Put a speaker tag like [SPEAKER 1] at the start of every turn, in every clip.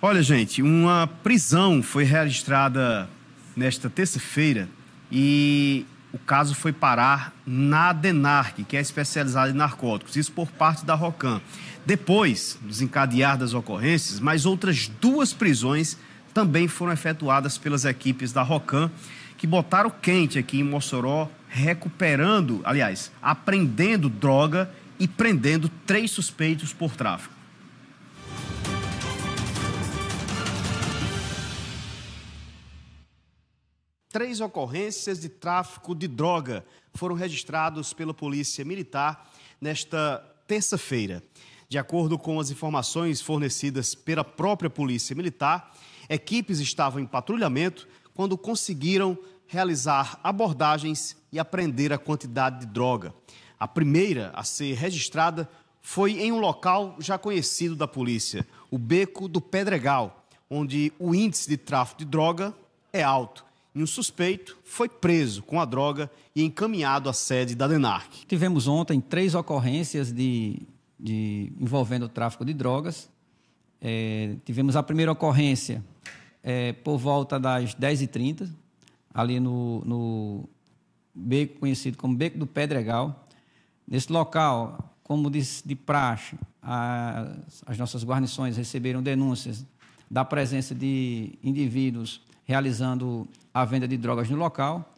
[SPEAKER 1] Olha, gente, uma prisão foi registrada nesta terça-feira e o caso foi parar na DENARC, que é especializada em narcóticos, isso por parte da ROCAM. Depois desencadear das ocorrências, mais outras duas prisões também foram efetuadas pelas equipes da ROCAM, que botaram quente aqui em Mossoró, recuperando, aliás, apreendendo droga e prendendo três suspeitos por tráfico. Três ocorrências de tráfico de droga foram registrados pela Polícia Militar nesta terça-feira. De acordo com as informações fornecidas pela própria Polícia Militar, equipes estavam em patrulhamento quando conseguiram realizar abordagens e apreender a quantidade de droga. A primeira a ser registrada foi em um local já conhecido da polícia, o Beco do Pedregal, onde o índice de tráfico de droga é alto e um suspeito foi preso com a droga e encaminhado à sede da DENARC.
[SPEAKER 2] Tivemos ontem três ocorrências de, de envolvendo o tráfico de drogas. É, tivemos a primeira ocorrência é, por volta das 10h30, ali no, no beco conhecido como Beco do Pedregal. Nesse local, como disse de praxe, as nossas guarnições receberam denúncias da presença de indivíduos realizando a venda de drogas no local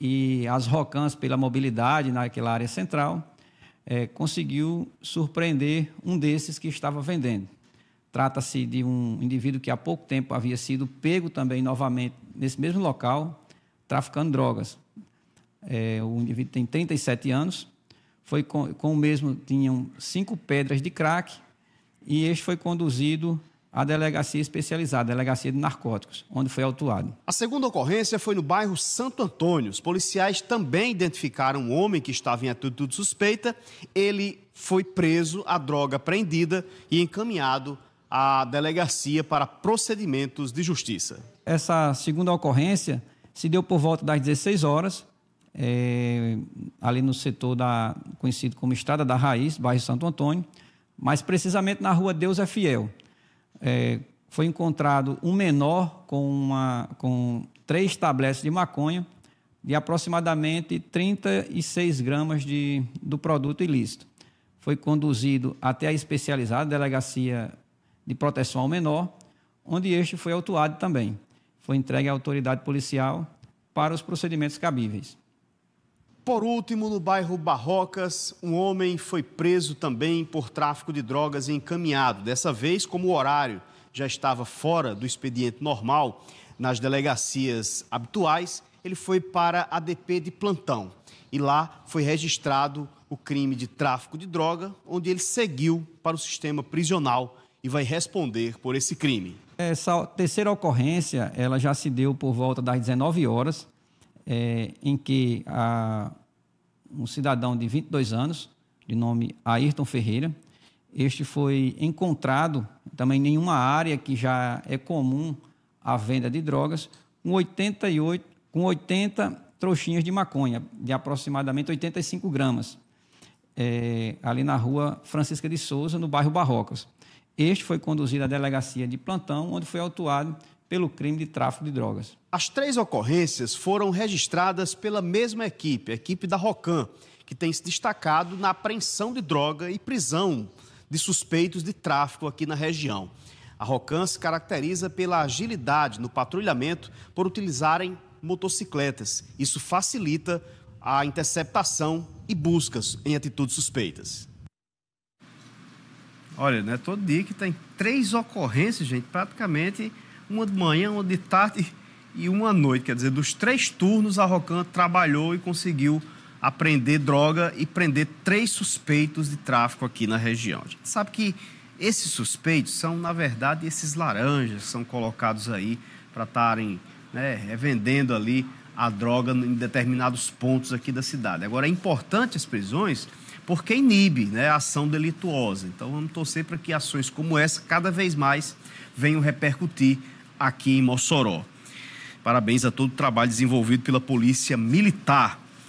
[SPEAKER 2] e as ROCANs, pela mobilidade naquela área central, é, conseguiu surpreender um desses que estava vendendo. Trata-se de um indivíduo que há pouco tempo havia sido pego também novamente nesse mesmo local, traficando drogas. É, o indivíduo tem 37 anos, foi com, com o mesmo, tinham cinco pedras de crack, e este foi conduzido à delegacia especializada, a delegacia de narcóticos, onde foi autuado. A segunda ocorrência foi no
[SPEAKER 1] bairro Santo Antônio. Os policiais também identificaram um homem que estava em atitude suspeita. Ele foi preso, a droga prendida e encaminhado à delegacia para procedimentos de justiça.
[SPEAKER 2] Essa segunda ocorrência se deu por volta das 16 horas, é, ali no setor da, conhecido como Estrada da Raiz, bairro Santo Antônio, mais precisamente na rua Deus é Fiel é, foi encontrado um menor com, uma, com três tabletes de maconha de aproximadamente 36 gramas de, do produto ilícito. Foi conduzido até a especializada Delegacia de Proteção ao Menor, onde este foi autuado também. Foi entregue à autoridade policial para os procedimentos cabíveis.
[SPEAKER 1] Por último, no bairro Barrocas, um homem foi preso também por tráfico de drogas e encaminhado. Dessa vez, como o horário já estava fora do expediente normal nas delegacias habituais, ele foi para a DP de plantão. E lá foi registrado o crime de tráfico de droga, onde ele seguiu para o sistema prisional e vai responder por esse crime.
[SPEAKER 2] Essa terceira ocorrência, ela já se deu por volta das 19 horas é, em que a, um cidadão de 22 anos, de nome Ayrton Ferreira, este foi encontrado também em uma área que já é comum a venda de drogas, com 88, com 80 trouxinhas de maconha, de aproximadamente 85 gramas, é, ali na rua Francisca de Souza, no bairro Barrocas. Este foi conduzido à delegacia de plantão, onde foi autuado pelo crime de tráfico de drogas. As três ocorrências
[SPEAKER 1] foram registradas pela mesma equipe, a equipe da Rocan, que tem se destacado na apreensão de droga e prisão de suspeitos de tráfico aqui na região. A Rocan se caracteriza pela agilidade no patrulhamento por utilizarem motocicletas. Isso facilita a interceptação e buscas em atitudes suspeitas. Olha, não é todo dia que tem três ocorrências, gente, praticamente uma de manhã, uma de tarde e uma noite. Quer dizer, dos três turnos, a Rocan trabalhou e conseguiu aprender droga e prender três suspeitos de tráfico aqui na região. A gente sabe que esses suspeitos são, na verdade, esses laranjas que são colocados aí para estarem né, é, vendendo ali a droga em determinados pontos aqui da cidade. Agora, é importante as prisões porque inibe né, a ação delituosa. Então, vamos torcer para que ações como essa cada vez mais venham repercutir aqui em Mossoró. Parabéns a todo o trabalho desenvolvido pela Polícia Militar.